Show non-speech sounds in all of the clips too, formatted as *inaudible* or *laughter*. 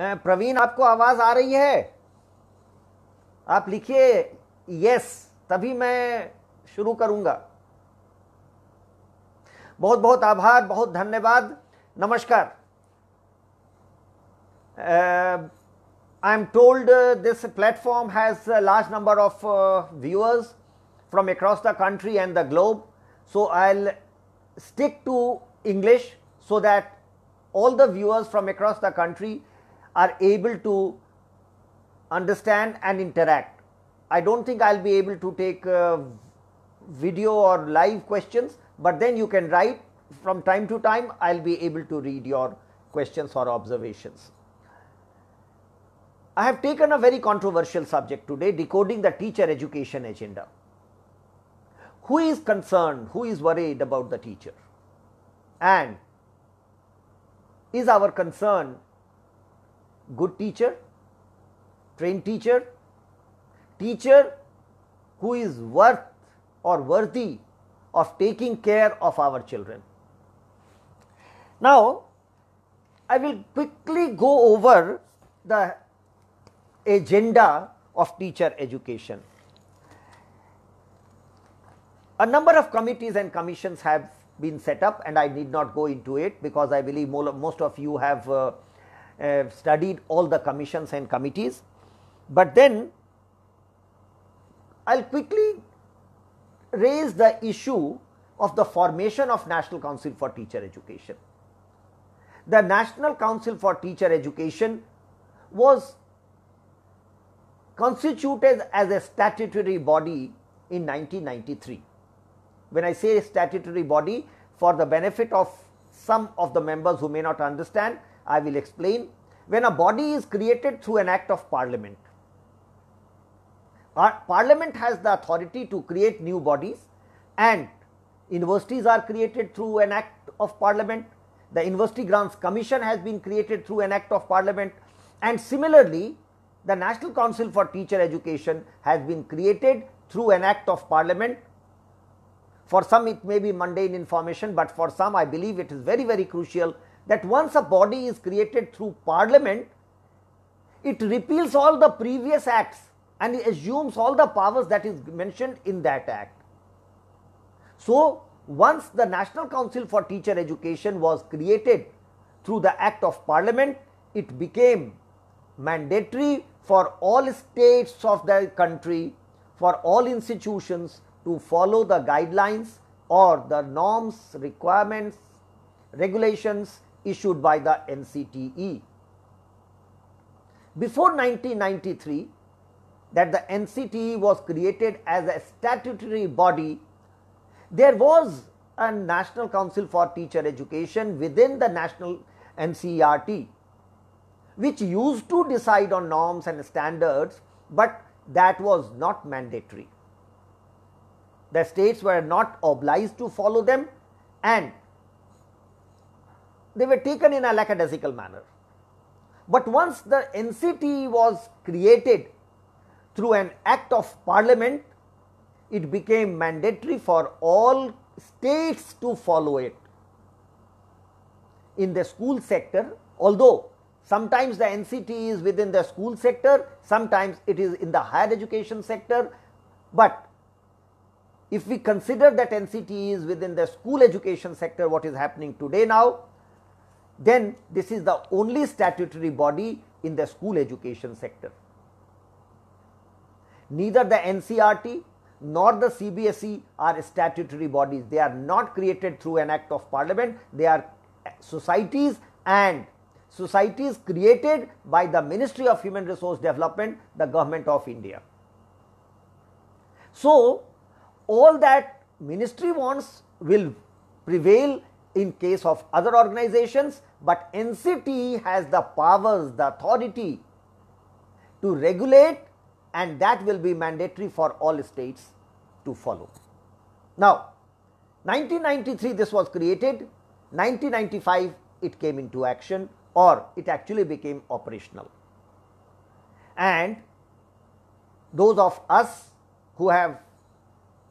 प्रवीण आपको आवाज आ रही है आप लिखिए यस तभी मैं शुरू करूंगा बहुत बहुत आभार बहुत धन्यवाद नमस्कार I am told this platform has large number of viewers from across the country and the globe so I stick to English so that all the viewers from across the country are able to understand and interact. I don't think I'll be able to take uh, video or live questions, but then you can write from time to time. I'll be able to read your questions or observations. I have taken a very controversial subject today decoding the teacher education agenda. Who is concerned, who is worried about the teacher? And is our concern good teacher, trained teacher, teacher who is worth or worthy of taking care of our children. Now, I will quickly go over the agenda of teacher education. A number of committees and commissions have been set up and I need not go into it because I believe most of you have uh, have studied all the commissions and committees. But then I will quickly raise the issue of the formation of National Council for Teacher Education. The National Council for Teacher Education was constituted as a statutory body in 1993. When I say statutory body, for the benefit of some of the members who may not understand, I will explain. When a body is created through an act of parliament, parliament has the authority to create new bodies and universities are created through an act of parliament. The university grants commission has been created through an act of parliament and similarly the National Council for Teacher Education has been created through an act of parliament. For some it may be mundane information, but for some I believe it is very very crucial that once a body is created through parliament, it repeals all the previous acts and assumes all the powers that is mentioned in that act. So, once the National Council for Teacher Education was created through the Act of Parliament, it became mandatory for all states of the country, for all institutions to follow the guidelines or the norms, requirements, regulations issued by the NCTE. Before 1993, that the NCTE was created as a statutory body, there was a National Council for Teacher Education within the National NCERT, which used to decide on norms and standards, but that was not mandatory. The states were not obliged to follow them, and they were taken in a lackadaisical manner. But once the NCT was created through an act of parliament, it became mandatory for all states to follow it. In the school sector, although sometimes the NCT is within the school sector, sometimes it is in the higher education sector, but if we consider that NCT is within the school education sector, what is happening today now, then this is the only statutory body in the school education sector. Neither the NCRT nor the CBSE are statutory bodies. They are not created through an act of parliament. They are societies and societies created by the Ministry of Human Resource Development, the government of India. So, all that ministry wants will prevail in case of other organizations, but NCT has the powers, the authority to regulate, and that will be mandatory for all states to follow. Now, 1993 this was created, 1995 it came into action or it actually became operational. And those of us who have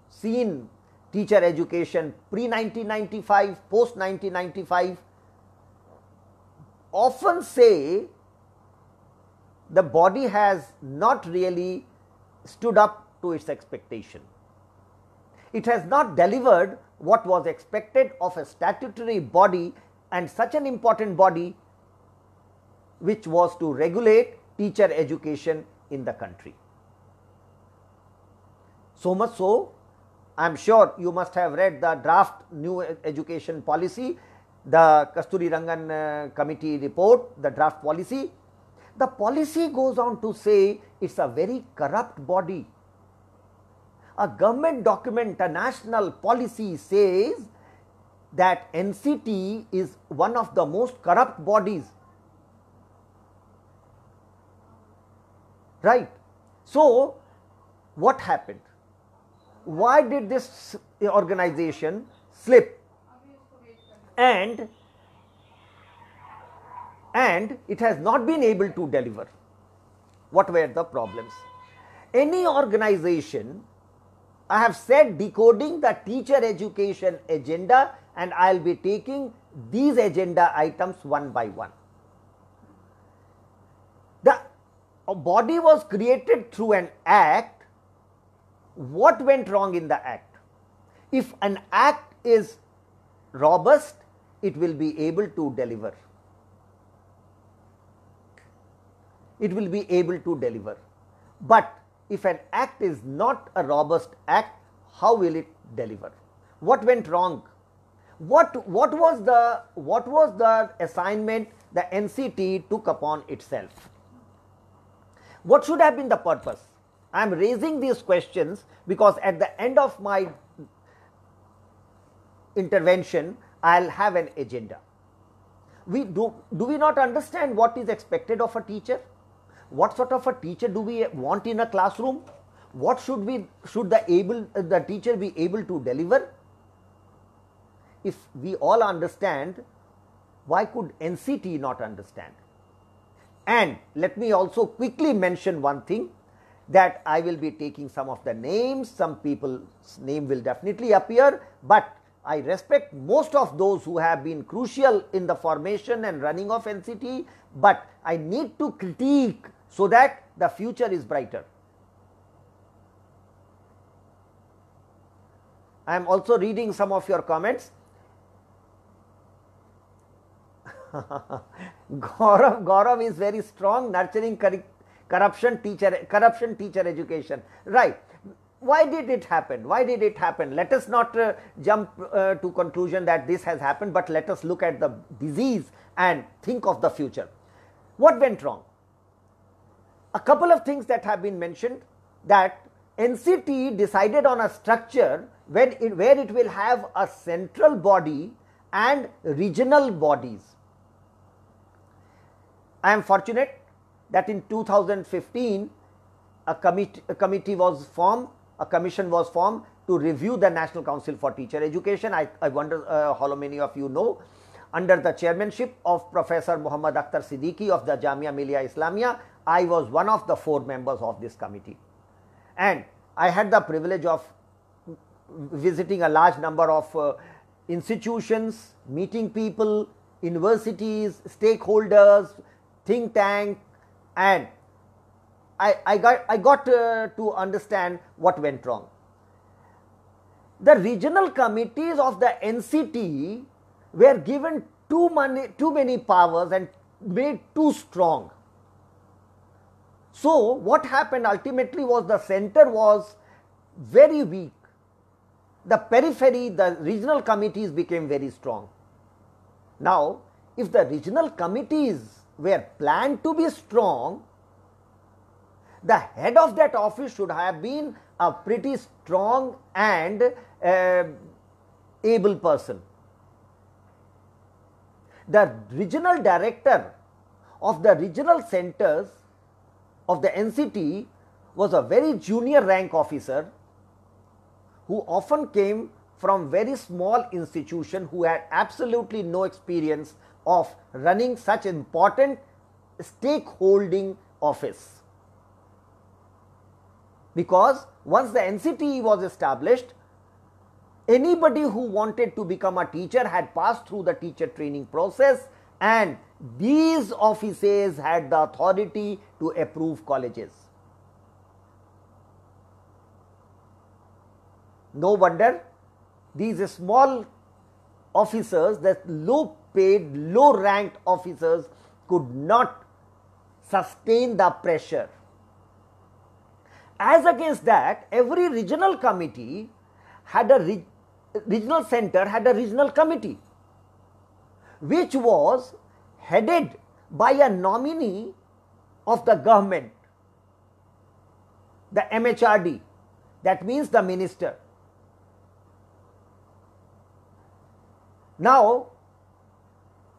seen teacher education pre 1995, post 1995 often say the body has not really stood up to its expectation. It has not delivered what was expected of a statutory body and such an important body which was to regulate teacher education in the country. So much so I am sure you must have read the draft new education policy, the Kasturi Rangan uh, committee report, the draft policy. The policy goes on to say it is a very corrupt body. A government document, a national policy says that NCT is one of the most corrupt bodies. Right. So, what happened? why did this organization slip and and it has not been able to deliver what were the problems any organization i have said decoding the teacher education agenda and i'll be taking these agenda items one by one the body was created through an act what went wrong in the act. If an act is robust, it will be able to deliver. It will be able to deliver. But if an act is not a robust act, how will it deliver? What went wrong? What, what, was the, what was the assignment the NCT took upon itself? What should have been the purpose? I am raising these questions because at the end of my intervention, I'll have an agenda. We do, do we not understand what is expected of a teacher? What sort of a teacher do we want in a classroom? What should we should the able the teacher be able to deliver? If we all understand, why could NCT not understand? And let me also quickly mention one thing that I will be taking some of the names, some people's name will definitely appear, but I respect most of those who have been crucial in the formation and running of NCT, but I need to critique so that the future is brighter. I am also reading some of your comments. *laughs* Gaurav, Gaurav is very strong, nurturing, correct, corruption teacher corruption teacher education right why did it happen why did it happen let us not uh, jump uh, to conclusion that this has happened but let us look at the disease and think of the future what went wrong a couple of things that have been mentioned that NCT decided on a structure when it, where it will have a central body and regional bodies. I am fortunate that in 2015 a, commit, a committee was formed, a commission was formed to review the National Council for Teacher Education. I, I wonder uh, how many of you know under the chairmanship of Professor Muhammad Akhtar Siddiqui of the Jamia Millia Islamia, I was one of the four members of this committee. And I had the privilege of visiting a large number of uh, institutions, meeting people, universities, stakeholders, think tank, and I, I got, I got uh, to understand what went wrong. The regional committees of the NCT were given too many, too many powers and made too strong. So, what happened ultimately was the center was very weak. The periphery, the regional committees became very strong. Now, if the regional committees were planned to be strong, the head of that office should have been a pretty strong and uh, able person. The regional director of the regional centers of the NCT was a very junior rank officer who often came from very small institution who had absolutely no experience of running such important stakeholding office. Because once the NCTE was established, anybody who wanted to become a teacher had passed through the teacher training process and these offices had the authority to approve colleges. No wonder these small officers, the low paid low ranked officers could not sustain the pressure. As against that, every regional committee had a re regional center had a regional committee which was headed by a nominee of the government, the MHRD, that means the minister. Now,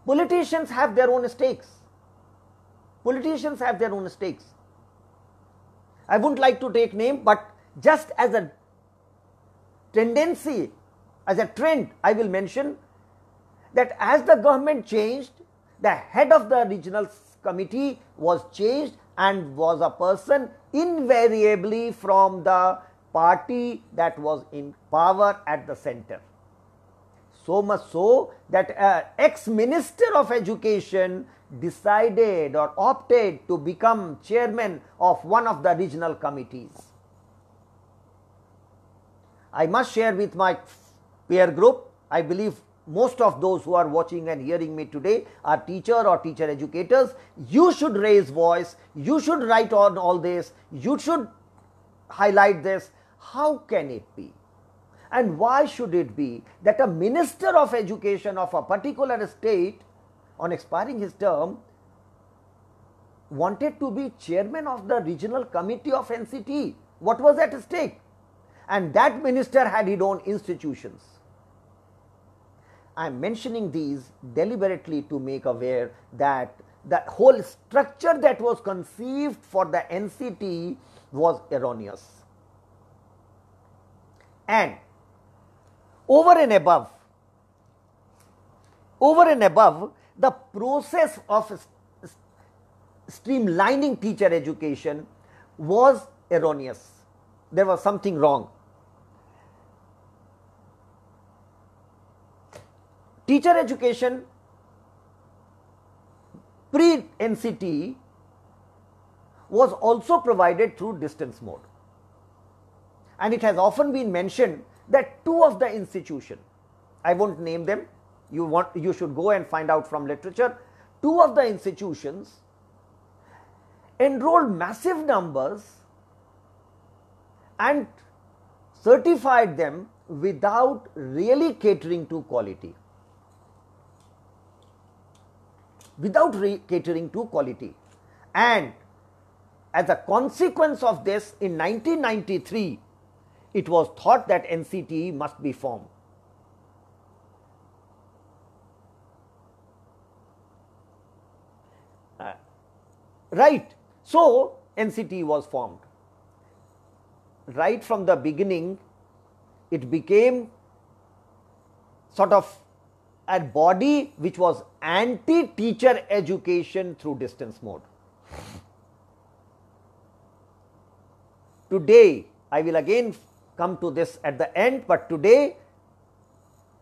Politicians have their own stakes. Politicians have their own stakes. I wouldn't like to take name, but just as a tendency, as a trend, I will mention that as the government changed, the head of the regional committee was changed and was a person invariably from the party that was in power at the center. So much so that uh, ex minister of education decided or opted to become chairman of one of the regional committees. I must share with my peer group, I believe most of those who are watching and hearing me today are teacher or teacher educators. You should raise voice, you should write on all this, you should highlight this. How can it be? And why should it be that a minister of education of a particular state on expiring his term wanted to be chairman of the regional committee of NCT? What was at stake? And that minister had his own institutions. I am mentioning these deliberately to make aware that the whole structure that was conceived for the NCT was erroneous. And over and above over and above the process of streamlining teacher education was erroneous there was something wrong teacher education pre nct was also provided through distance mode and it has often been mentioned that two of the institution, I won't name them, you, want, you should go and find out from literature, two of the institutions enrolled massive numbers and certified them without really catering to quality. Without catering to quality. And as a consequence of this, in 1993, it was thought that NCTE must be formed. Uh, right. So, NCTE was formed. Right from the beginning, it became sort of a body which was anti teacher education through distance mode. Today, I will again come to this at the end, but today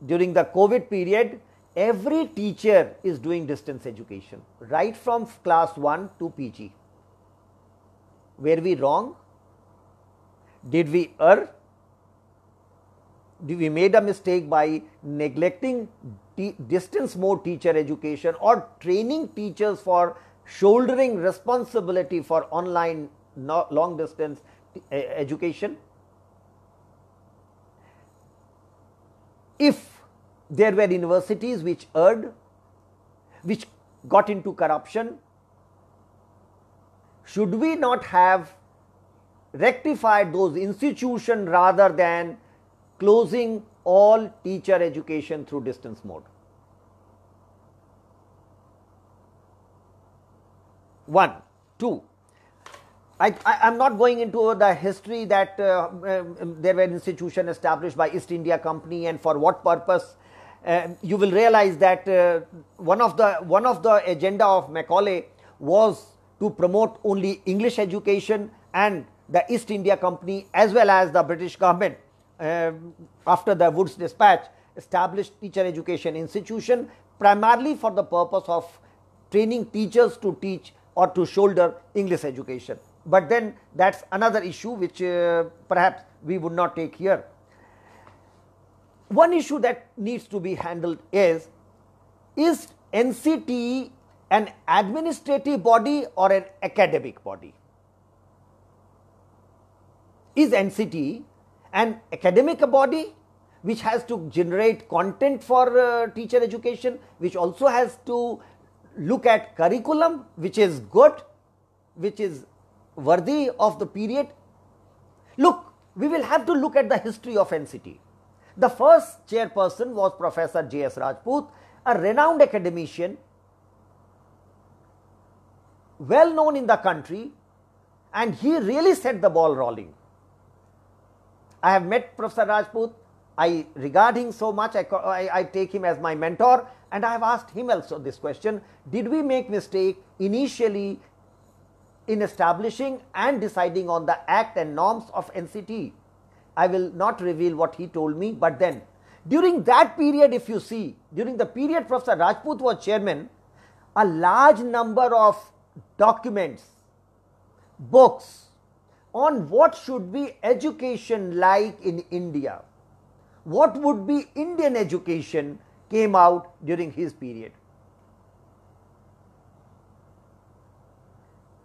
during the COVID period, every teacher is doing distance education right from class 1 to PG. Were we wrong? Did we err? Did we made a mistake by neglecting distance mode teacher education or training teachers for shouldering responsibility for online long distance education? if there were universities which erred, which got into corruption, should we not have rectified those institutions rather than closing all teacher education through distance mode? One, two, I, am not going into the history that uh, um, um, there were institutions established by East India Company and for what purpose. Uh, you will realize that uh, one of the one of the agenda of Macaulay was to promote only English education and the East India Company as well as the British government um, after the Woods Dispatch established teacher education institution primarily for the purpose of training teachers to teach or to shoulder English education but then that is another issue which uh, perhaps we would not take here. One issue that needs to be handled is is NCT an administrative body or an academic body? Is NCT an academic body which has to generate content for uh, teacher education, which also has to look at curriculum which is good, which is worthy of the period? Look, we will have to look at the history of NCT. The first chairperson was Professor J.S. Rajput, a renowned academician, well known in the country, and he really set the ball rolling. I have met Professor Rajput, I regard him so much, I, I, I take him as my mentor, and I have asked him also this question Did we make mistake initially in establishing and deciding on the act and norms of NCT. I will not reveal what he told me, but then during that period, if you see, during the period Professor Rajput was chairman, a large number of documents, books on what should be education like in India, what would be Indian education came out during his period.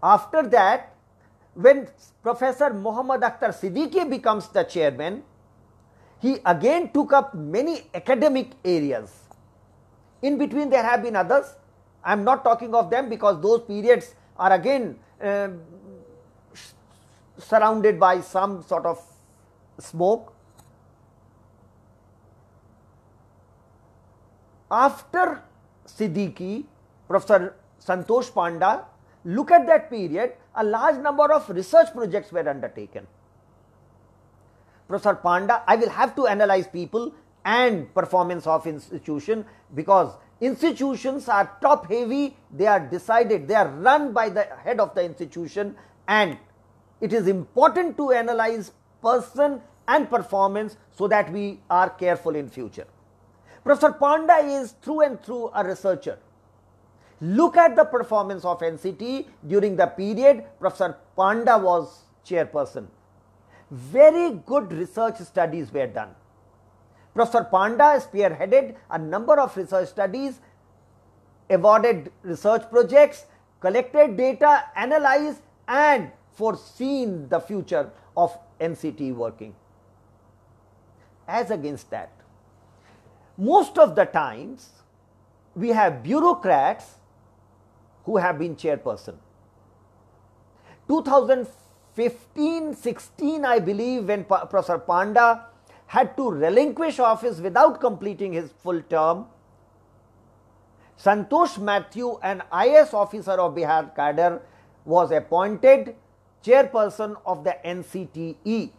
After that, when Professor Muhammad Akhtar Siddiqui becomes the chairman, he again took up many academic areas. In between, there have been others. I am not talking of them because those periods are again uh, surrounded by some sort of smoke. After Siddiqui, Professor Santosh Panda look at that period, a large number of research projects were undertaken. Professor Panda, I will have to analyze people and performance of institution because institutions are top heavy, they are decided, they are run by the head of the institution and it is important to analyze person and performance so that we are careful in future. Professor Panda is through and through a researcher Look at the performance of NCT during the period Professor Panda was chairperson. Very good research studies were done. Professor Panda spearheaded a number of research studies, awarded research projects, collected data, analyzed and foreseen the future of NCT working. As against that, most of the times we have bureaucrats who have been chairperson. 2015 16, I believe, when pa- Professor Panda had to relinquish office without completing his full term, Santosh Matthew, an IS officer of Bihar cadre, was appointed chairperson of the NCTE.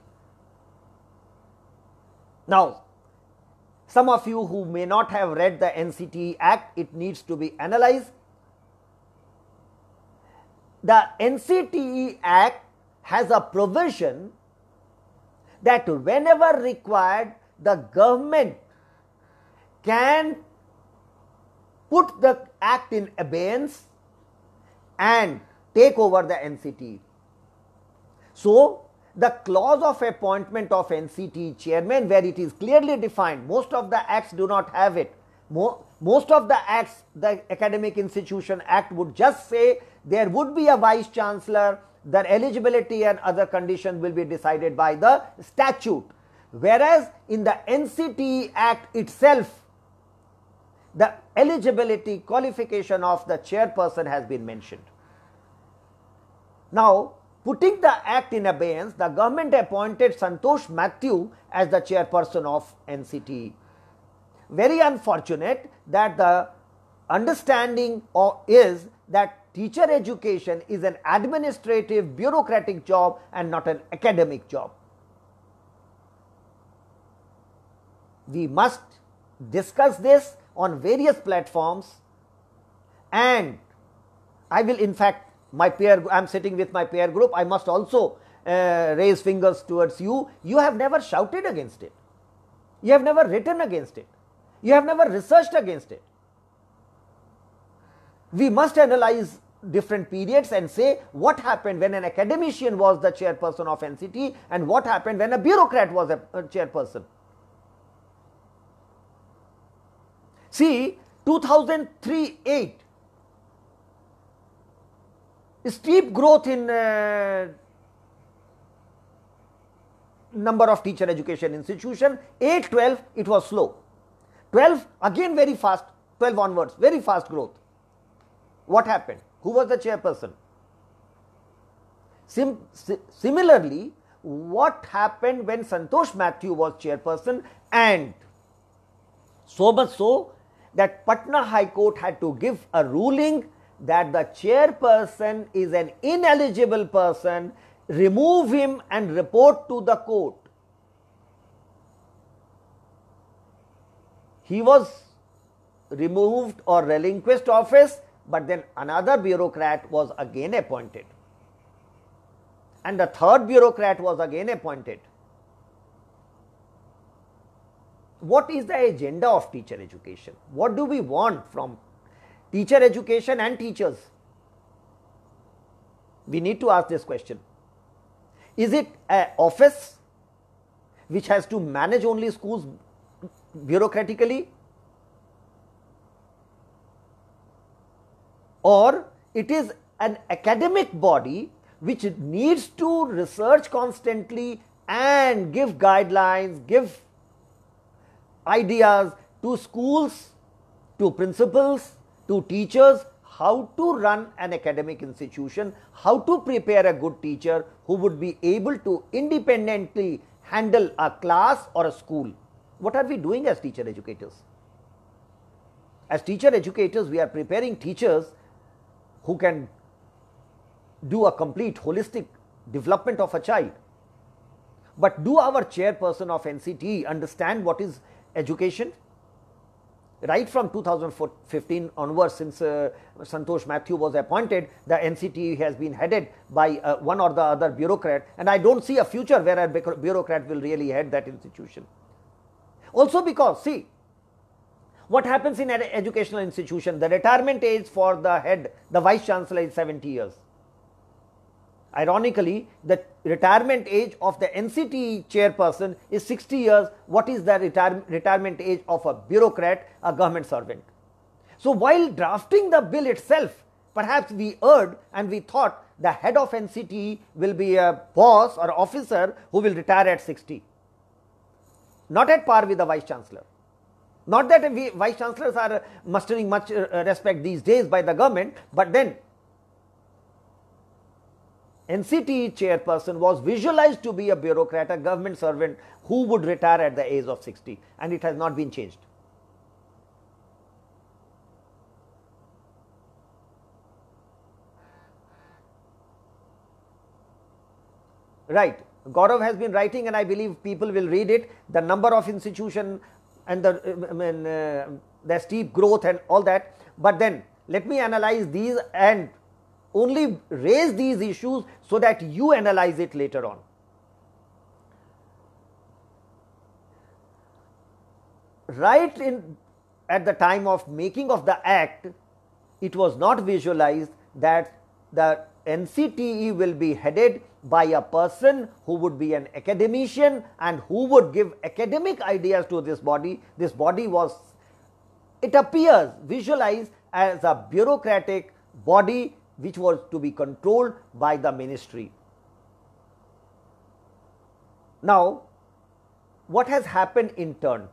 Now, some of you who may not have read the NCTE Act, it needs to be analyzed the NCTE Act has a provision that whenever required, the government can put the act in abeyance and take over the NCT. So, the clause of appointment of NCT chairman, where it is clearly defined, most of the acts do not have it. most of the acts, the Academic Institution Act would just say there would be a vice chancellor, their eligibility and other conditions will be decided by the statute. Whereas in the NCT Act itself, the eligibility qualification of the chairperson has been mentioned. Now, putting the act in abeyance, the government appointed Santosh Matthew as the chairperson of NCT. Very unfortunate that the understanding is that teacher education is an administrative, bureaucratic job and not an academic job. We must discuss this on various platforms and I will in fact my peer I am sitting with my peer group I must also uh, raise fingers towards you you have never shouted against it you have never written against it you have never researched against it we must analyze different periods and say what happened when an academician was the chairperson of NCT and what happened when a bureaucrat was a, a chairperson. See 2003 8 steep growth in uh, number of teacher education institution 8 12 it was slow 12 again very fast 12 onwards very fast growth what happened? Who was the chairperson? Sim similarly, what happened when Santosh Matthew was chairperson and so much so that Patna High Court had to give a ruling that the chairperson is an ineligible person, remove him and report to the court. He was removed or relinquished office but then another bureaucrat was again appointed. And the third bureaucrat was again appointed. What is the agenda of teacher education? What do we want from teacher education and teachers? We need to ask this question. Is it an office which has to manage only schools bureaucratically or it is an academic body which needs to research constantly and give guidelines, give ideas to schools, to principals, to teachers how to run an academic institution, how to prepare a good teacher who would be able to independently handle a class or a school. What are we doing as teacher educators? As teacher educators, we are preparing teachers who can do a complete holistic development of a child. But do our chairperson of NCT understand what is education? Right from 2015 onwards, since uh, Santosh Matthew was appointed, the NCT has been headed by uh, one or the other bureaucrat, and I do not see a future where a bureaucrat will really head that institution. Also, because see, what happens in an educational institution? The retirement age for the head, the vice chancellor is 70 years. Ironically, the retirement age of the NCT chairperson is 60 years. What is the retire retirement age of a bureaucrat, a government servant? So, while drafting the bill itself, perhaps we erred and we thought the head of NCT will be a boss or officer who will retire at 60, not at par with the vice chancellor. Not that we vice chancellors are mustering much uh, respect these days by the government, but then NCT chairperson was visualized to be a bureaucrat, a government servant who would retire at the age of 60 and it has not been changed. Right, Gaurav has been writing and I believe people will read it. The number of institution and the, I um, mean, um, uh, steep growth and all that. But then let me analyze these and only raise these issues so that you analyze it later on. Right in at the time of making of the act, it was not visualized that the NCTE will be headed by a person who would be an academician and who would give academic ideas to this body. This body was, it appears visualized as a bureaucratic body which was to be controlled by the ministry. Now, what has happened in turn?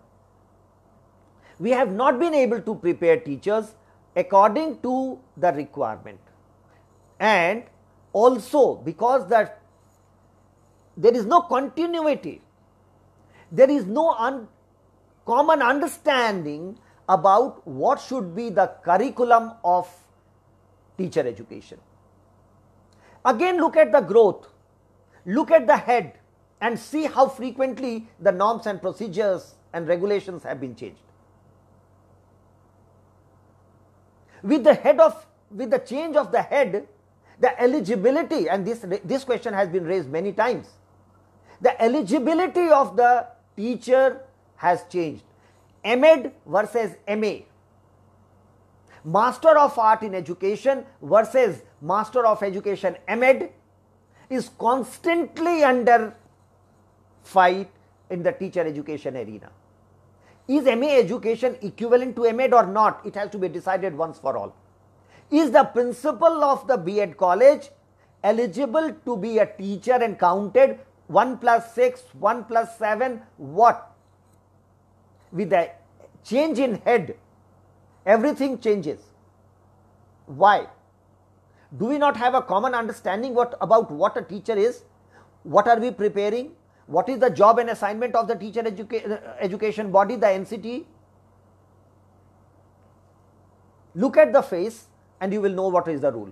We have not been able to prepare teachers according to the requirement and also because the there is no continuity, there is no un- common understanding about what should be the curriculum of teacher education. Again, look at the growth, look at the head, and see how frequently the norms and procedures and regulations have been changed. With the head of with the change of the head, the eligibility and this this question has been raised many times the eligibility of the teacher has changed. MEd versus MA. Master of Art in Education versus Master of Education MEd is constantly under fight in the teacher education arena. Is MA education equivalent to MEd or not? It has to be decided once for all. Is the principal of the B.Ed college eligible to be a teacher and counted 1 plus 6, 1 plus 7, what? With a change in head, everything changes. Why? Do we not have a common understanding what, about what a teacher is? What are we preparing? What is the job and assignment of the teacher educa education body, the NCT? Look at the face and you will know what is the rule.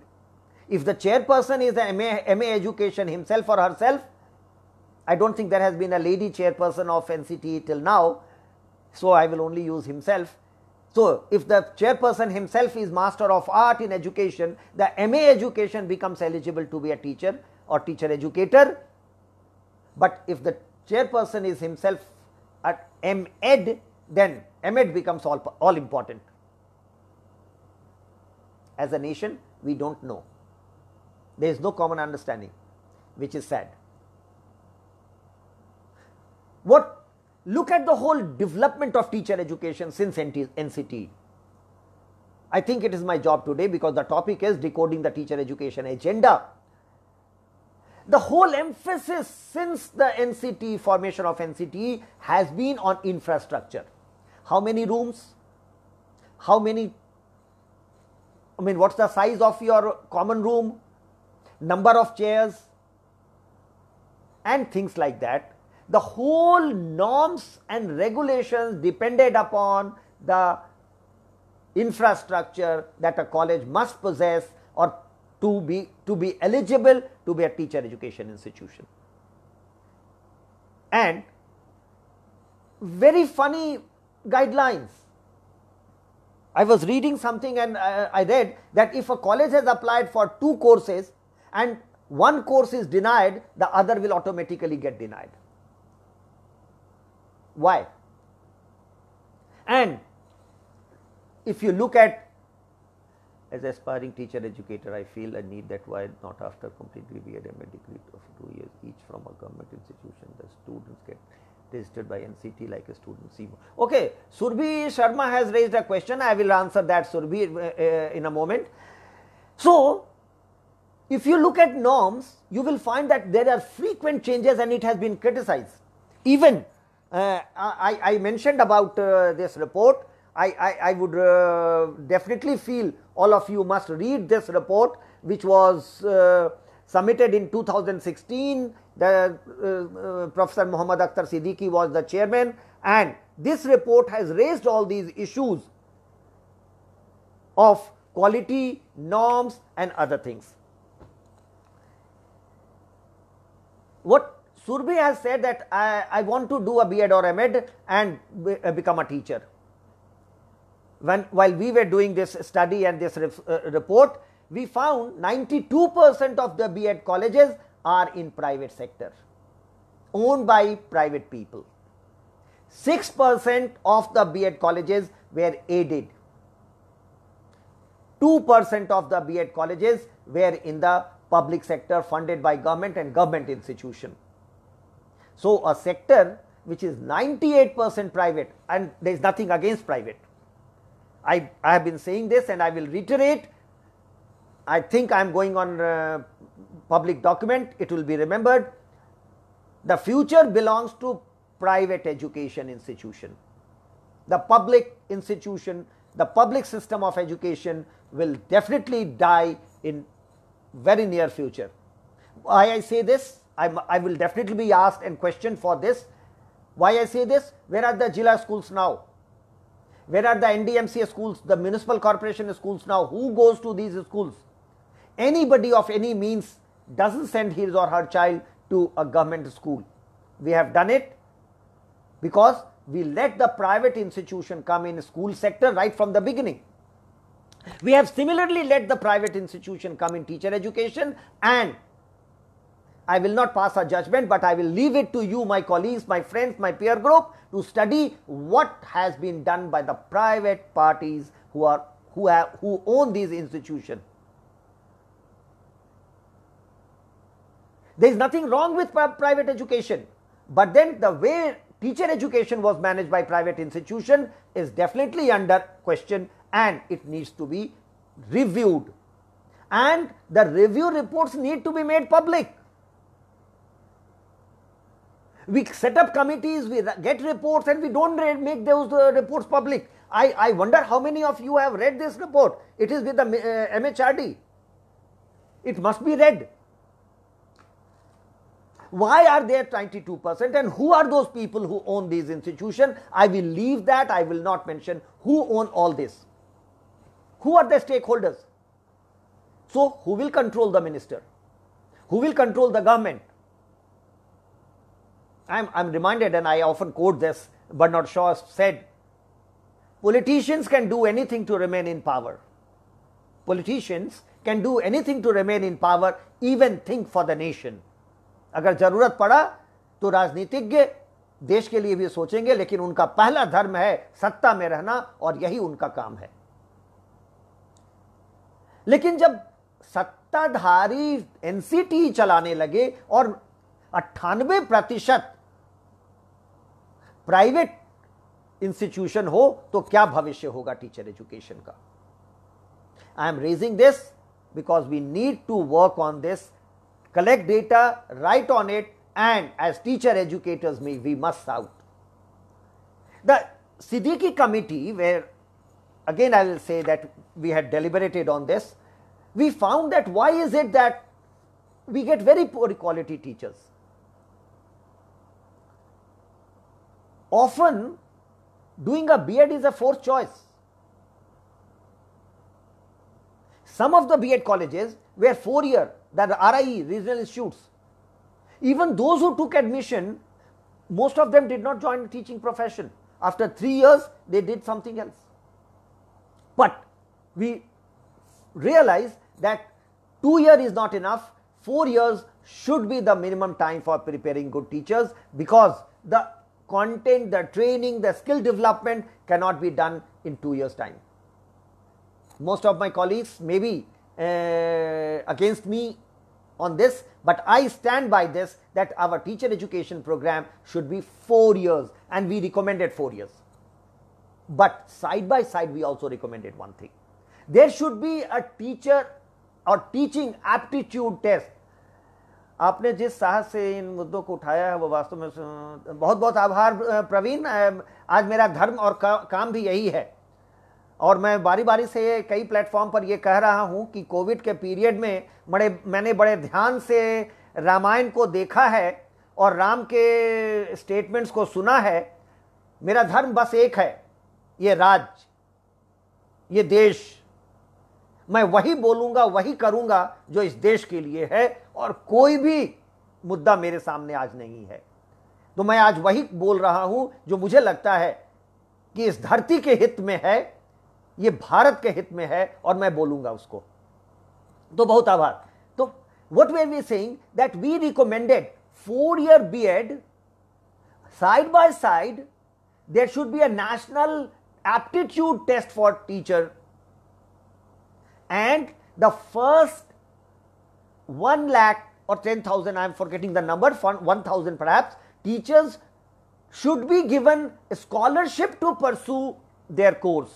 If the chairperson is the MA, MA education himself or herself, I do not think there has been a lady chairperson of NCT till now, so I will only use himself. So, if the chairperson himself is master of art in education, the MA education becomes eligible to be a teacher or teacher educator. But if the chairperson is himself at MEd, then MEd becomes all, all important. As a nation, we do not know. There is no common understanding, which is sad. What look at the whole development of teacher education since NCT. I think it is my job today because the topic is decoding the teacher education agenda. The whole emphasis since the NCT formation of NCT has been on infrastructure. How many rooms? How many? I mean, what's the size of your common room? Number of chairs? And things like that the whole norms and regulations depended upon the infrastructure that a college must possess or to be to be eligible to be a teacher education institution and very funny guidelines i was reading something and uh, i read that if a college has applied for two courses and one course is denied the other will automatically get denied why? And if you look at as aspiring teacher educator, I feel a need that why not after completely a degree of two years each from a government institution, the students get tested by NCT like a student CMO. Okay, Surbhi Sharma has raised a question. I will answer that Surbhi uh, uh, in a moment. So, if you look at norms, you will find that there are frequent changes and it has been criticized. Even uh, I, I, mentioned about uh, this report. I, I, I would uh, definitely feel all of you must read this report which was submitted in 2016. The uh, uh, Professor Muhammad Akhtar Siddiqui was the chairman, and this report has raised all these issues of quality, norms, and other things. What Surbi has said that I, I want to do a B.Ed or M.Ed and be, uh, become a teacher. When while we were doing this study and this uh, report, we found 92% of the B.Ed colleges are in private sector, owned by private people. 6% of the B.Ed colleges were aided. 2% of the B.Ed colleges were in the public sector funded by government and government institution. So, a sector which is 98 percent private and there is nothing against private. I, I have been saying this and I will reiterate. I think I am going on uh, public document, it will be remembered. The future belongs to private education institution. The public institution, the public system of education will definitely die in very near future. Why I say this? I, I will definitely be asked and questioned for this. Why I say this? Where are the Jilla schools now? Where are the NDMC schools, the municipal corporation schools now? Who goes to these schools? Anybody of any means doesn't send his or her child to a government school. We have done it because we let the private institution come in school sector right from the beginning. We have similarly let the private institution come in teacher education and I will not pass a judgment, but I will leave it to you, my colleagues, my friends, my peer group, to study what has been done by the private parties who are who have who own these institutions. There is nothing wrong with private education, but then the way teacher education was managed by private institution is definitely under question and it needs to be reviewed. And the review reports need to be made public. We set up committees, we get reports, and we don't make those uh, reports public. I, I wonder how many of you have read this report. It is with the uh, MHRD. It must be read. Why are there 92% and who are those people who own these institutions? I will leave that. I will not mention who own all this. Who are the stakeholders? So, who will control the minister? Who will control the government? I'm, I'm reminded, and I often quote this, Bernard Shaw said, Politicians can do anything to remain in power. Politicians can do anything to remain in power, even think for the nation. अगर जरूरत पड़ा तो राजनीतिज्ञ देश के लिए भी सोचेंगे लेकिन उनका पहला धर्म है सत्ता में रहना और यही उनका काम है लेकिन जब सत्ताधारी एनसीटी चलाने लगे और अट्ठानवे प्रतिशत प्राइवेट इंस्टीट्यूशन हो तो क्या भविष्य होगा टीचर एजुकेशन का I am raising this because we need to work on this collect data right on it and as teacher educators me we must out the key committee were again I will say that we had deliberated on this we found that why is it that we get very poor quality teachers often doing a B.Ed is a fourth choice. Some of the B.Ed colleges were four year, that RIE, regional institutes. Even those who took admission, most of them did not join the teaching profession. After three years, they did something else. But we realize that two year is not enough, four years should be the minimum time for preparing good teachers because the content, the training, the skill development cannot be done in two years' time. Most of my colleagues may be uh, against me on this, but I stand by this that our teacher education program should be four years, and we recommended four years. But side by side, we also recommended one thing there should be a teacher or teaching aptitude test आपने जिस साहस से इन मुद्दों को उठाया है वो वास्तव में बहुत बहुत आभार प्रवीण आज मेरा धर्म और का, काम भी यही है और मैं बारी बारी से कई प्लेटफॉर्म पर यह कह रहा हूँ कि कोविड के पीरियड में बड़े मैंने बड़े ध्यान से रामायण को देखा है और राम के स्टेटमेंट्स को सुना है मेरा धर्म बस एक है ये राज्य ये देश मैं वही बोलूंगा वही करूंगा जो इस देश के लिए है और कोई भी मुद्दा मेरे सामने आज नहीं है तो मैं आज वही बोल रहा हूं जो मुझे लगता है कि इस धरती के हित में है ये भारत के हित में है और मैं बोलूंगा उसको तो बहुत आभार तो what were we saying that we recommended four year B Ed side by side there should be a national aptitude test for teacher and the first 1 lakh or 10,000, I am forgetting the number, 1,000 perhaps, teachers should be given scholarship to pursue their course.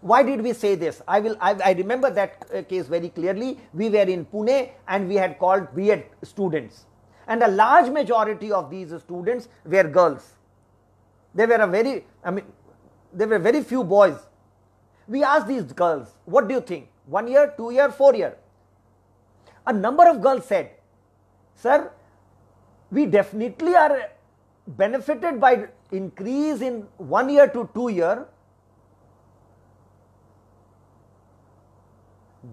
Why did we say this? I will. I, I remember that uh, case very clearly. We were in Pune and we had called B.Ed students, and a large majority of these students were girls. They were a very. I mean, there were very few boys we asked these girls, what do you think? One year, two year, four year. A number of girls said, sir, we definitely are benefited by increase in one year to two year.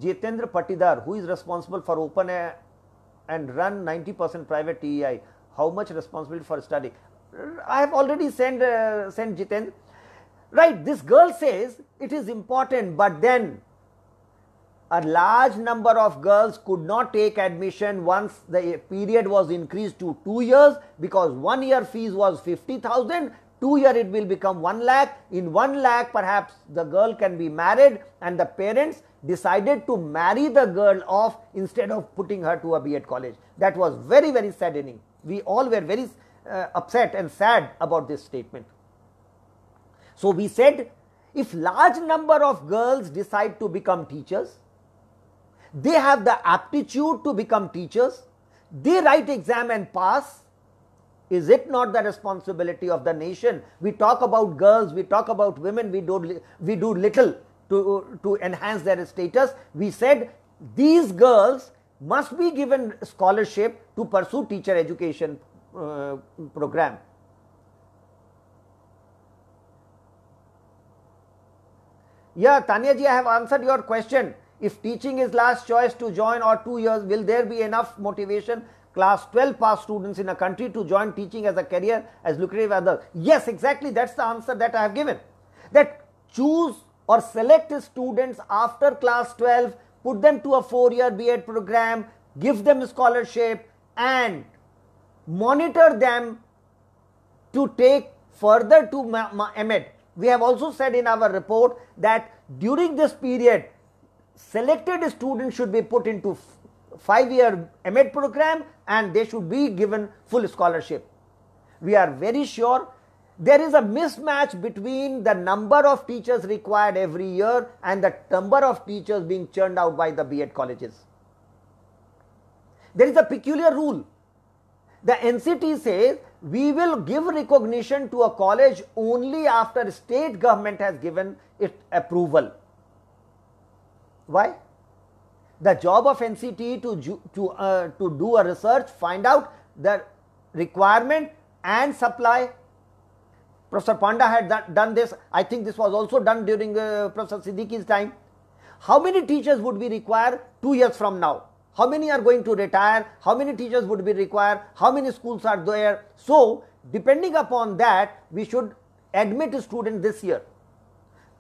Jitendra Patidar, who is responsible for open and run 90% private TEI, how much responsibility for study? I have already sent, uh, sent Jitendra right this girl says it is important but then a large number of girls could not take admission once the period was increased to 2 years because 1 year fees was 50000 2 year it will become 1 lakh in 1 lakh perhaps the girl can be married and the parents decided to marry the girl off instead of putting her to a B.Ed college that was very very saddening we all were very uh, upset and sad about this statement so we said if large number of girls decide to become teachers, they have the aptitude to become teachers, they write exam and pass, is it not the responsibility of the nation? We talk about girls, we talk about women, we do, we do little to, to enhance their status. We said these girls must be given scholarship to pursue teacher education uh, program. Yeah, Tanya ji, I have answered your question. If teaching is last choice to join or two years, will there be enough motivation class 12 pass students in a country to join teaching as a career as lucrative as the yes exactly that's the answer that i have given that choose or select students after class 12 put them to a four year b.ed program give them scholarship and monitor them to take further to M.Ed. We have also said in our report that during this period, selected students should be put into five-year MED program and they should be given full scholarship. We are very sure there is a mismatch between the number of teachers required every year and the number of teachers being churned out by the B.Ed colleges. There is a peculiar rule. The NCT says we will give recognition to a college only after state government has given it approval. Why? The job of NCT to, to, uh, to do a research, find out the requirement and supply. Professor Panda had that, done this. I think this was also done during uh, Professor Siddiqui's time. How many teachers would we require two years from now? how many are going to retire, how many teachers would be required, how many schools are there. So, depending upon that, we should admit student this year.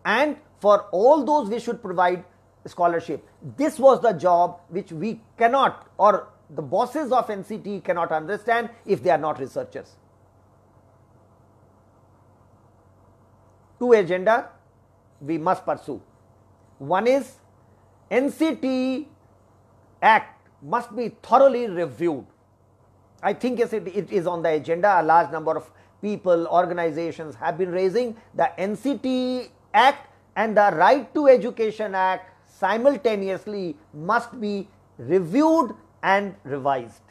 And for all those, we should provide scholarship. This was the job which we cannot or the bosses of NCT cannot understand if they are not researchers. Two agenda we must pursue. One is NCT act must be thoroughly reviewed. I think yes, it, it is on the agenda. A large number of people, organizations have been raising the NCT Act and the Right to Education Act simultaneously must be reviewed and revised.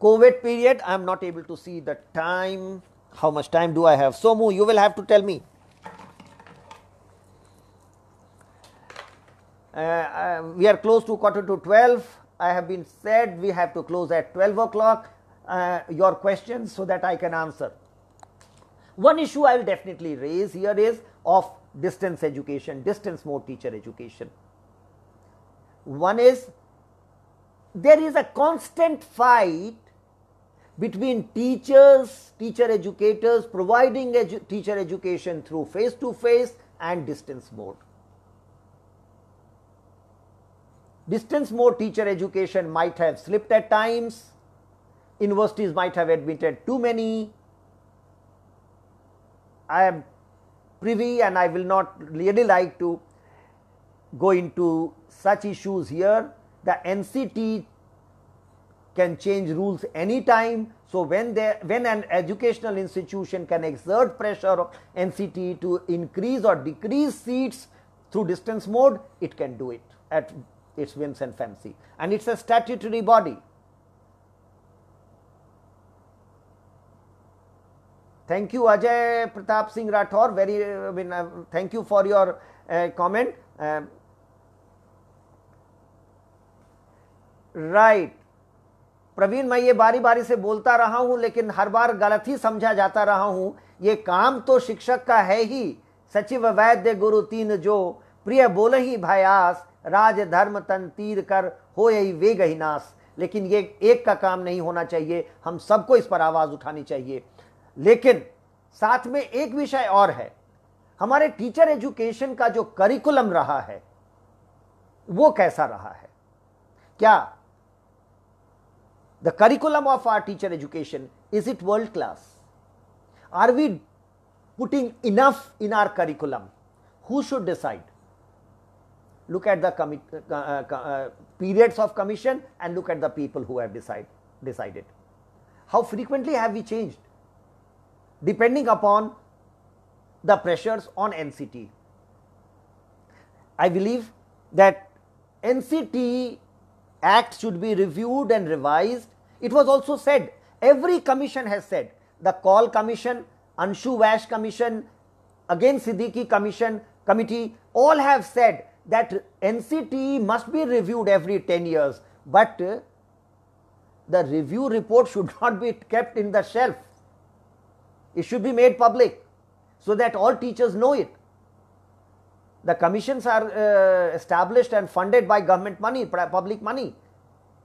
COVID period, I am not able to see the time. How much time do I have? Somu, you will have to tell me. Uh, uh, we are close to quarter to 12 i have been said we have to close at 12 o'clock uh, your questions so that i can answer one issue i will definitely raise here is of distance education distance mode teacher education one is there is a constant fight between teachers teacher educators providing edu teacher education through face to face and distance mode distance mode teacher education might have slipped at times, universities might have admitted too many. I am privy and I will not really like to go into such issues here. The NCT can change rules anytime. So, when, they, when an educational institution can exert pressure of NCT to increase or decrease seats through distance mode, it can do it at its whims and fancy and it's a statutory body. Thank you Ajay Pratap Singh Rathore very uh, been, uh, thank you for your uh, comment. uh, right Praveen मैं ये बारी बारी से बोलता रहा हूं लेकिन हर बार गलत ही समझा जाता रहा हूं ये काम तो शिक्षक का है ही सचिव वैद्य गुरु तीन जो प्रिय बोल ही भयास राज धर्म तन तीर कर हो यही वे नाश लेकिन ये एक का काम नहीं होना चाहिए हम सबको इस पर आवाज़ उठानी चाहिए लेकिन साथ में एक विषय और है हमारे टीचर एजुकेशन का जो करिकुलम रहा है वो कैसा रहा है क्या the curriculum of our teacher education is it world class are we putting enough in our curriculum who should decide look at the uh, uh, uh, periods of commission and look at the people who have decide, decided. How frequently have we changed? Depending upon the pressures on NCT. I believe that NCT Act should be reviewed and revised. It was also said, every commission has said, the Call Commission, Anshu Vash Commission, again Siddiqui Commission, Committee, all have said that NCT must be reviewed every 10 years, but the review report should *laughs* not be kept in the shelf. It should be made public so that all teachers know it. The commissions are uh, established and funded by government money, public money.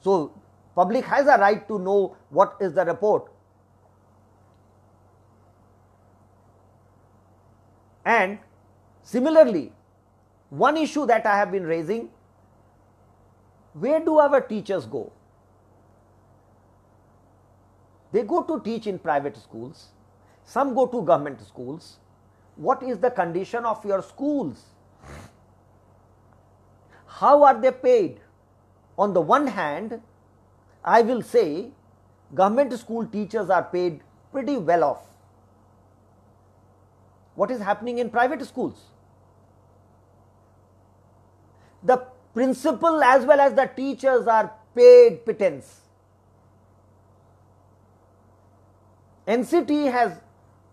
So, public has a right to know what is the report. And similarly, one issue that I have been raising where do our teachers go? They go to teach in private schools, some go to government schools. What is the condition of your schools? How are they paid? On the one hand, I will say government school teachers are paid pretty well off. What is happening in private schools? the principal as well as the teachers are paid pittance. NCT has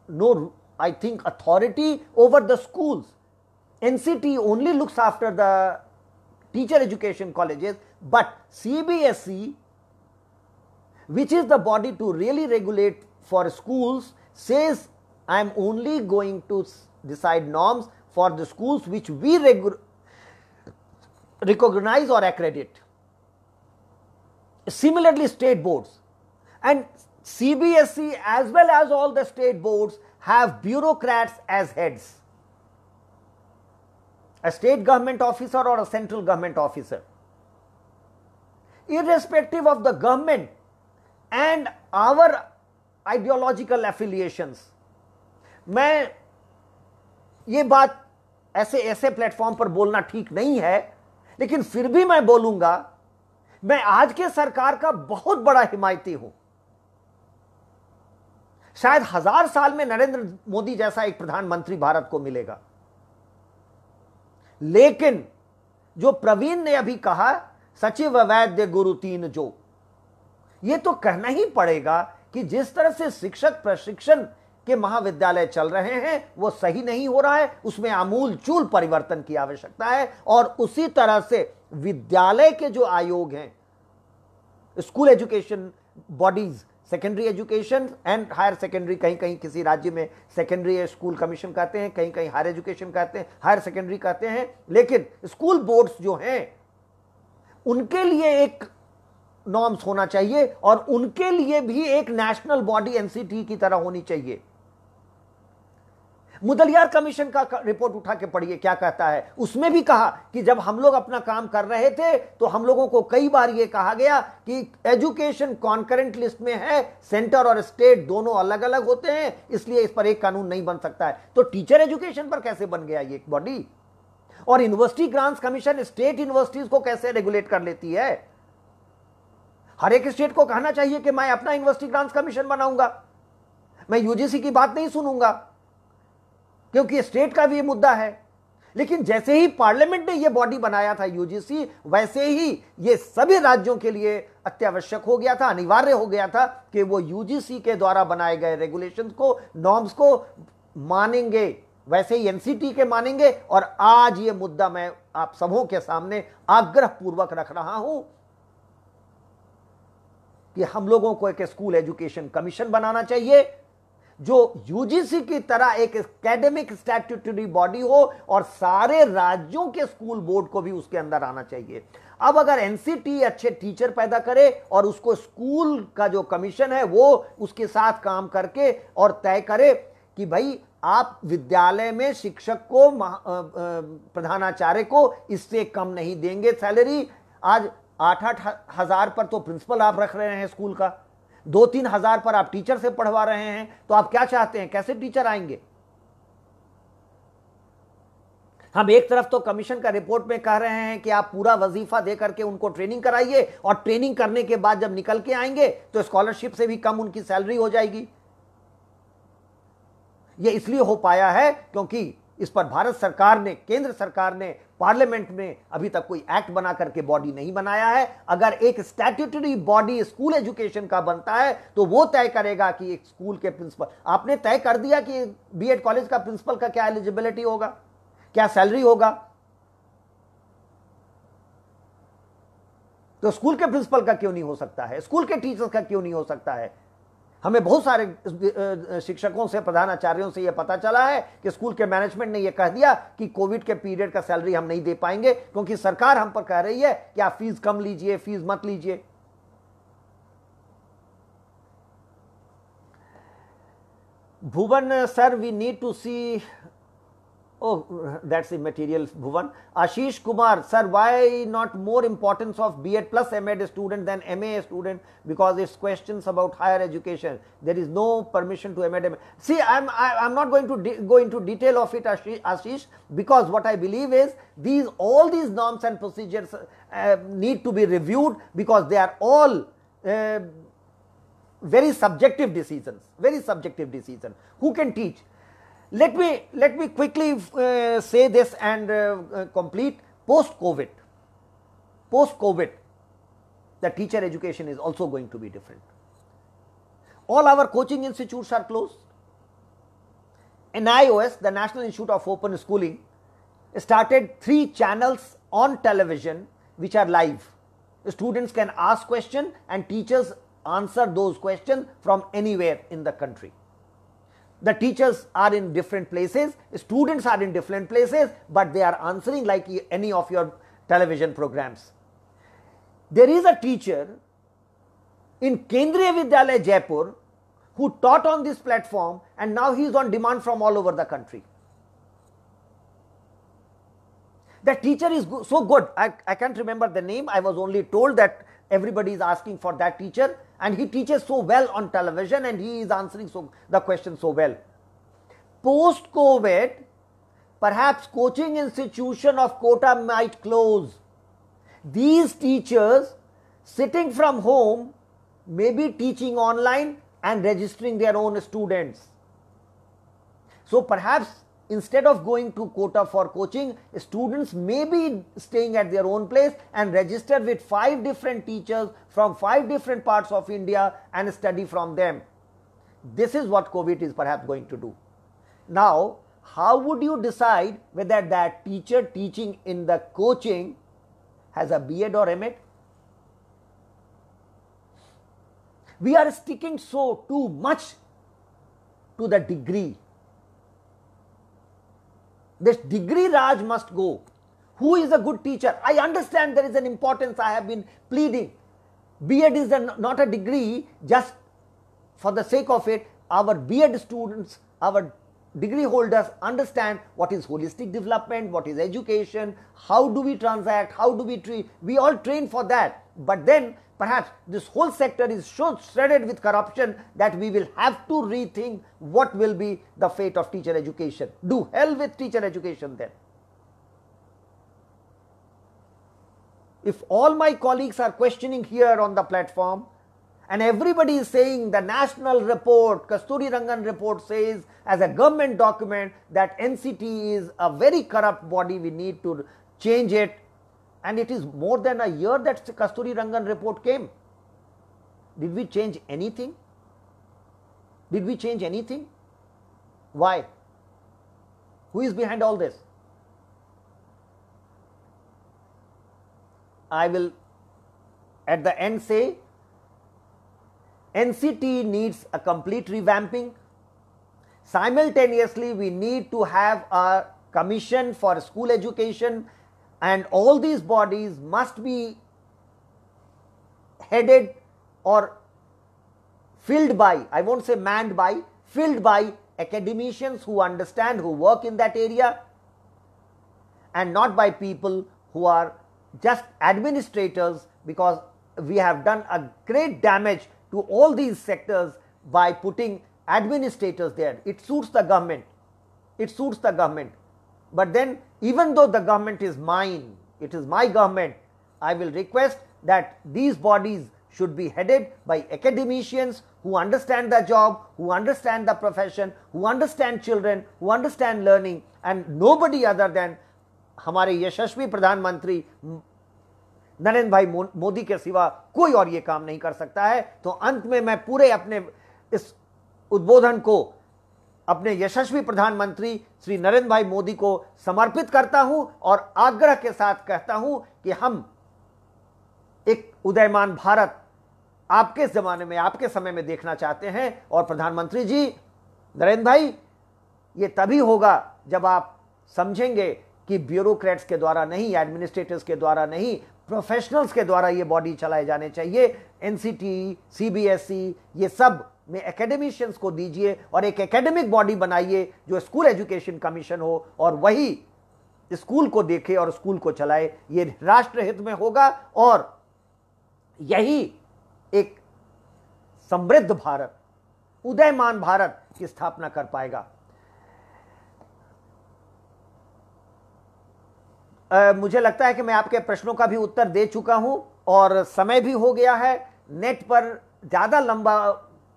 no, I think, authority over the schools. NCT only looks after the teacher education colleges, but CBSE, which is the body to really regulate for schools, says I am only going to decide norms for the schools which we regulate. recognize or accredit. Similarly, state boards and CBSC, as well as all the state boards have bureaucrats as heads. A state government officer or a central government officer. Irrespective of the government and our ideological affiliations, मैं ये बात ऐसे ऐसे platform पर बोलना ठीक नहीं है लेकिन फिर भी मैं बोलूंगा मैं आज के सरकार का बहुत बड़ा हिमायती हूं शायद हजार साल में नरेंद्र मोदी जैसा एक प्रधानमंत्री भारत को मिलेगा लेकिन जो प्रवीण ने अभी कहा सचिव वैद्य गुरु तीन जो ये तो कहना ही पड़ेगा कि जिस तरह से शिक्षक प्रशिक्षण कि महाविद्यालय चल रहे हैं वो सही नहीं हो रहा है उसमें आमूल चूल परिवर्तन की आवश्यकता है और उसी तरह से विद्यालय के जो आयोग हैं school education bodies secondary education and higher secondary कहीं कहीं किसी राज्य में सेकेंडरी स्कूल कमीशन कहते हैं कहीं कहीं हायर एजुकेशन कहते हैं हायर सेकेंडरी कहते हैं लेकिन स्कूल बोर्ड्स जो हैं उनके लिए एक नॉर्म्स होना चाहिए और उनके लिए भी एक नेशनल बॉडी एनसीटी की तरह होनी चाहिए मुदलियार कमीशन का रिपोर्ट उठा के पढ़िए क्या कहता है उसमें भी कहा कि जब हम लोग अपना काम कर रहे थे तो हम लोगों को कई बार यह कहा गया कि एजुकेशन कॉन्करेंट लिस्ट में है सेंटर और स्टेट दोनों अलग अलग होते हैं इसलिए इस पर एक कानून नहीं बन सकता है तो टीचर एजुकेशन पर कैसे बन गया ये बॉडी और university grants commission state universities को कैसे रेगुलेट कर लेती है हर एक स्टेट को कहना चाहिए कि मैं अपना यूनिवर्सिटी ग्रांट्स कमीशन बनाऊंगा मैं यूजीसी की बात नहीं सुनूंगा क्योंकि स्टेट का भी मुद्दा है लेकिन जैसे ही पार्लियामेंट ने यह बॉडी बनाया था यूजीसी वैसे ही यह सभी राज्यों के लिए अत्यावश्यक हो गया था अनिवार्य हो गया था कि वो यूजीसी के द्वारा बनाए गए रेगुलेशन को नॉर्म्स को मानेंगे वैसे ही एनसीटी के मानेंगे और आज ये मुद्दा मैं आप सबों के सामने आग्रह पूर्वक रख रहा हूं कि हम लोगों को एक स्कूल एजुकेशन कमीशन बनाना चाहिए जो यूजीसी की तरह एक एकेडमिक स्टैट्यूटरी बॉडी हो और सारे राज्यों के स्कूल बोर्ड को भी उसके अंदर आना चाहिए अब अगर एनसीटी अच्छे टीचर पैदा करे और उसको स्कूल का जो कमीशन है वो उसके साथ काम करके और तय करे कि भाई आप विद्यालय में शिक्षक को प्रधानाचार्य को इससे कम नहीं देंगे सैलरी आज आठ आठ हजार पर तो प्रिंसिपल आप रख रहे हैं स्कूल का दो तीन हजार पर आप टीचर से पढ़वा रहे हैं तो आप क्या चाहते हैं कैसे टीचर आएंगे हम एक तरफ तो कमीशन का रिपोर्ट में कह रहे हैं कि आप पूरा वजीफा दे करके उनको ट्रेनिंग कराइए और ट्रेनिंग करने के बाद जब निकल के आएंगे तो स्कॉलरशिप से भी कम उनकी सैलरी हो जाएगी ये इसलिए हो पाया है क्योंकि इस पर भारत सरकार ने केंद्र सरकार ने पार्लियामेंट में अभी तक कोई एक्ट बना करके बॉडी नहीं बनाया है अगर एक स्टैट्यूटरी बॉडी स्कूल एजुकेशन का बनता है तो वो तय करेगा कि एक स्कूल के प्रिंसिपल आपने तय कर दिया कि बीएड कॉलेज का प्रिंसिपल का क्या एलिजिबिलिटी होगा क्या सैलरी होगा तो स्कूल के प्रिंसिपल का क्यों नहीं हो सकता है स्कूल के टीचर्स का क्यों नहीं हो सकता है हमें बहुत सारे शिक्षकों से प्रधानाचार्यों से यह पता चला है कि स्कूल के मैनेजमेंट ने यह कह दिया कि कोविड के पीरियड का सैलरी हम नहीं दे पाएंगे क्योंकि सरकार हम पर कह रही है कि आप फीस कम लीजिए फीस मत लीजिए Bhuvan sir we need to see oh that is the materials Bhuvan. Ashish Kumar sir why not more importance of B.Ed plus M.Ed student than M.A. student because it's questions about higher education there is no permission to M.Ed. See I'm, I am I am not going to go into detail of it Ashish, Ashish, because what I believe is these all these norms and procedures uh, need to be reviewed because they are all uh, very subjective decisions very subjective decision who can teach let me let me quickly uh, say this and uh, uh complete post COVID. Post COVID, the teacher education is also going to be different. All our coaching institutes are closed. NIOS, the National Institute of Open Schooling, started three channels on television which are live. Students can ask question and teachers answer those questions from anywhere in the country the teachers are in different places, students are in different places, but they are answering like any of your television programs. There is a teacher in Kendriya Vidyalaya Jaipur who taught on this platform and now he is on demand from all over the country. The teacher is go so good, I, I can't remember the name, I was only told that everybody is asking for that teacher and he teaches so well on television and he is answering so, the question so well. Post COVID, perhaps coaching institution of Kota might close. These teachers sitting from home may be teaching online and registering their own students. So perhaps instead of going to Kota for coaching, students may be staying at their own place and register with five different teachers from five different parts of India and study from them. This is what COVID is perhaps going to do. Now, how would you decide whether that teacher teaching in the coaching has a B.Ed or M.Ed? We are sticking so too much to the degree this degree Raj must go. Who is a good teacher? I understand there is an importance I have been pleading. B.Ed is a, not a degree just for the sake of it. Our B.Ed students, our degree holders understand what is holistic development, what is education, how do we transact, how do we treat. We all train for that. But then Perhaps this whole sector is so shredded with corruption that we will have to rethink what will be the fate of teacher education. Do hell with teacher education then. If all my colleagues are questioning here on the platform, and everybody is saying the national report, Kasturi Rangan report says as a government document that NCT is a very corrupt body, we need to change it and it is more than a year that Kasturi Rangan report came. Did we change anything? Did we change anything? Why? Who is behind all this? I will at the end say NCT needs a complete revamping. Simultaneously, we need to have a commission for school education and all these bodies must be headed or filled by, I won't say manned by, filled by academicians who understand, who work in that area, and not by people who are just administrators because we have done a great damage to all these sectors by putting administrators there. It suits the government. It suits the government. But then even though the government is mine, it is my government, I will request that these bodies should be headed by academicians who understand the job, who understand the profession, who understand children, who understand learning and nobody other than हमारे Yashashvi प्रधानमंत्री नरेंद्र भाई मोदी के सिवा कोई और ये काम नहीं कर सकता है तो अंत में मैं पूरे अपने इस उद्बोधन को अपने यशस्वी प्रधानमंत्री श्री नरेंद्र भाई मोदी को समर्पित करता हूं और आग्रह के साथ कहता हूं कि हम एक उदयमान भारत आपके जमाने में आपके समय में देखना चाहते हैं और प्रधानमंत्री जी नरेंद्र भाई ये तभी होगा जब आप समझेंगे कि ब्यूरोक्रेट्स के द्वारा नहीं एडमिनिस्ट्रेटर्स के द्वारा नहीं प्रोफेशनल्स के द्वारा ये बॉडी चलाए जाने चाहिए एनसीटी सी ये सब में एकेडमिशियंस को दीजिए और एक एकेडमिक बॉडी बनाइए जो स्कूल एजुकेशन कमीशन हो और वही स्कूल को देखे और स्कूल को चलाए ये राष्ट्र हित में होगा और यही एक समृद्ध भारत उदयमान भारत की स्थापना कर पाएगा Uh, मुझे लगता है कि मैं आपके प्रश्नों का भी उत्तर दे चुका हूं और समय भी हो गया है नेट पर ज़्यादा लंबा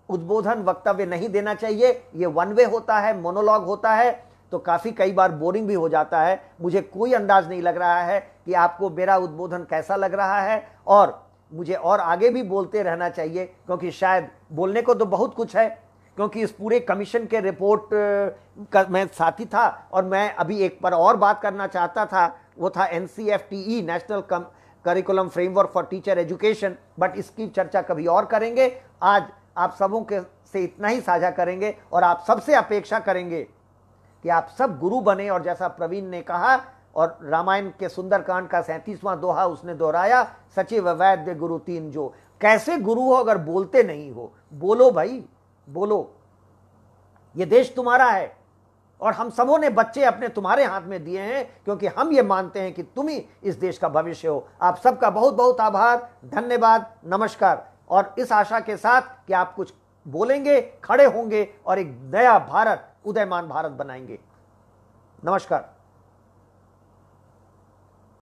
उद्बोधन वक्तव्य नहीं देना चाहिए ये वन वे होता है मोनोलॉग होता है तो काफ़ी कई बार बोरिंग भी हो जाता है मुझे कोई अंदाज नहीं लग रहा है कि आपको मेरा उद्बोधन कैसा लग रहा है और मुझे और आगे भी बोलते रहना चाहिए क्योंकि शायद बोलने को तो बहुत कुछ है क्योंकि इस पूरे कमीशन के रिपोर्ट का मैं साथी था और मैं अभी एक पर और बात करना चाहता था वो था an national curriculum framework for teacher education but इसकी चर्चा कभी और करेंगे आज आप सबों के से इतना ही साझा करेंगे और आप सबसे अपेक्षा करेंगे कि आप सब गुरु बने और जैसा प्रवीण ने कहा और रामायण के सुंदरकांड का सैंतीसवां दोहा उसने दोहराया सचिव वैद्य गुरु तीन जो कैसे गुरु हो अगर बोलते नहीं हो बोलो भाई बोलो ये देश तुम्हारा है और हम सबों ने बच्चे अपने तुम्हारे हाथ में दिए हैं क्योंकि हम ये मानते हैं कि तुम ही इस देश का भविष्य हो आप सबका बहुत बहुत आभार धन्यवाद नमस्कार और इस आशा के साथ कि आप कुछ बोलेंगे खड़े होंगे और एक नया भारत उदयमान भारत बनाएंगे नमस्कार